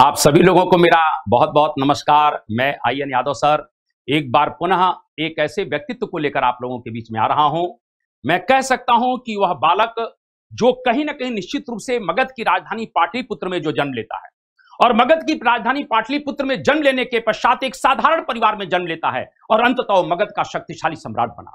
आप सभी लोगों को मेरा बहुत बहुत नमस्कार मैं आई एन यादव सर एक बार पुनः एक ऐसे व्यक्तित्व को लेकर आप लोगों के बीच में आ रहा हूं मैं कह सकता हूं कि वह बालक जो कहीं ना कहीं निश्चित रूप से मगध की राजधानी पाटलिपुत्र में जो जन्म लेता है और मगध की राजधानी पाटलिपुत्र में जन्म लेने के पश्चात एक साधारण परिवार में जन्म लेता है और अंततः मगध का शक्तिशाली सम्राट बना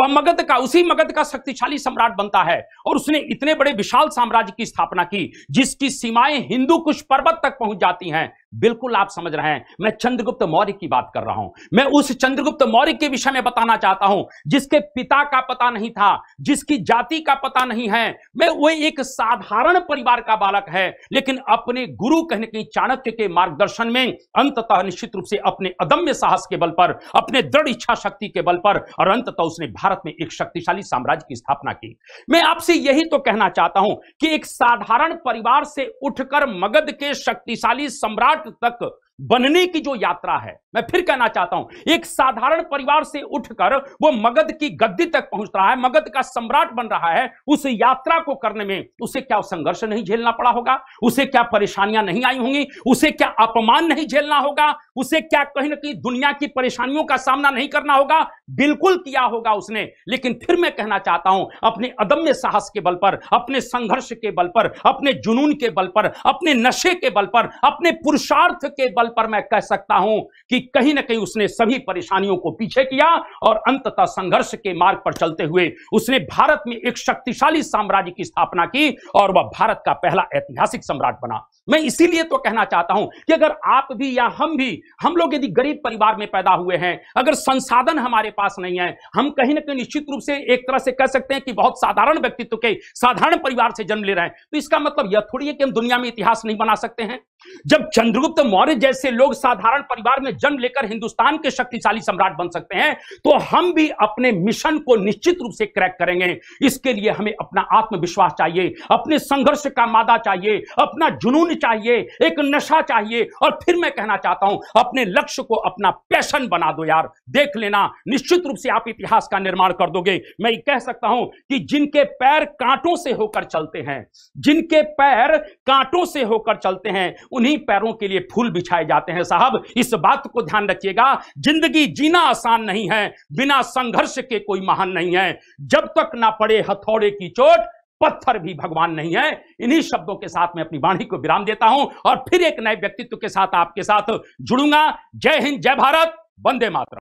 वह मगध का उसी मगध का शक्तिशाली सम्राट बनता है और उसने इतने बड़े विशाल साम्राज्य की स्थापना की जिसकी सीमाएं हिंदू कुश पर्वत तक पहुंच जाती हैं बिल्कुल आप समझ रहे हैं मैं चंद्रगुप्त मौर्य की बात कर रहा हूं मैं उस चंद्रगुप्त मौर्य के विषय में बताना चाहता हूं जिसके पिता का पता नहीं था जिसकी जाति का पता नहीं है मैं वो एक साधारण परिवार का बालक है लेकिन अपने गुरु कहने के चाणक्य के मार्गदर्शन में अंततः निश्चित रूप से अपने अदम्य साहस के बल पर अपने दृढ़ इच्छा शक्ति के बल पर और अंततः उसने भारत में एक शक्तिशाली साम्राज्य की स्थापना की मैं आपसे यही तो कहना चाहता हूं कि एक साधारण परिवार से उठकर मगध के शक्तिशाली सम्राट tac, बनने की जो यात्रा है मैं फिर कहना चाहता हूं एक साधारण परिवार से उठकर वो मगध की गद्दी तक पहुंच रहा है मगध का सम्राट बन रहा है उस यात्रा को करने में उसे क्या संघर्ष नहीं झेलना पड़ा होगा उसे क्या परेशानियां नहीं आई होंगी उसे क्या अपमान नहीं झेलना होगा उसे क्या कहीं ना कहीं दुनिया की परेशानियों का सामना नहीं करना होगा बिल्कुल किया होगा उसने लेकिन फिर मैं कहना चाहता हूं अपने अदम्य साहस के बल पर अपने संघर्ष के बल पर अपने जुनून के बल पर अपने नशे के बल पर अपने पुरुषार्थ के बल पल पर मैं कह सकता हूं कि कहीं ना कहीं उसने सभी परेशानियों को पीछे किया और अंततः संघर्ष के मार्ग पर चलते हुए उसने भारत में एक शक्तिशाली साम्राज्य की स्थापना की और वह भारत का पहला ऐतिहासिक सम्राट बना मैं इसीलिए तो कहना चाहता हूं कि अगर आप भी या हम भी हम लोग यदि गरीब परिवार में पैदा हुए हैं अगर संसाधन हमारे पास नहीं है हम कहीं ना कहीं निश्चित रूप से एक तरह से कह सकते हैं कि बहुत साधारण व्यक्तित्व के साधारण परिवार से जन्म ले रहे हैं तो इसका मतलब यह थोड़ी है कि हम दुनिया में इतिहास नहीं बना सकते हैं जब चंद्रगुप्त मौर्य जैसे लोग साधारण परिवार में जन्म लेकर हिंदुस्तान के शक्तिशाली सम्राट बन सकते हैं तो हम भी अपने मिशन को निश्चित रूप से क्रैक करेंगे इसके लिए हमें अपना आत्मविश्वास चाहिए अपने संघर्ष का मादा चाहिए अपना जुनून चाहिए एक नशा चाहिए और फिर मैं कहना चाहता हूं अपने लक्ष्य को अपना पैशन बना दो यार देख लेना निश्चित रूप से आप इतिहास का निर्माण कर दोगे मैं कह सकता हूं कि जिनके पैर कांटों से होकर चलते हैं जिनके पैर कांटों से होकर चलते हैं उन्हीं पैरों के लिए फूल बिछाए जाते हैं साहब इस बात को ध्यान रखिएगा जिंदगी जीना आसान नहीं है बिना संघर्ष के कोई महान नहीं है जब तक ना पड़े हथौड़े की चोट पत्थर भी भगवान नहीं है इन्हीं शब्दों के साथ मैं अपनी वाणी को विराम देता हूं और फिर एक नए व्यक्तित्व के साथ आपके साथ जुड़ूंगा जय हिंद जय भारत वंदे मातर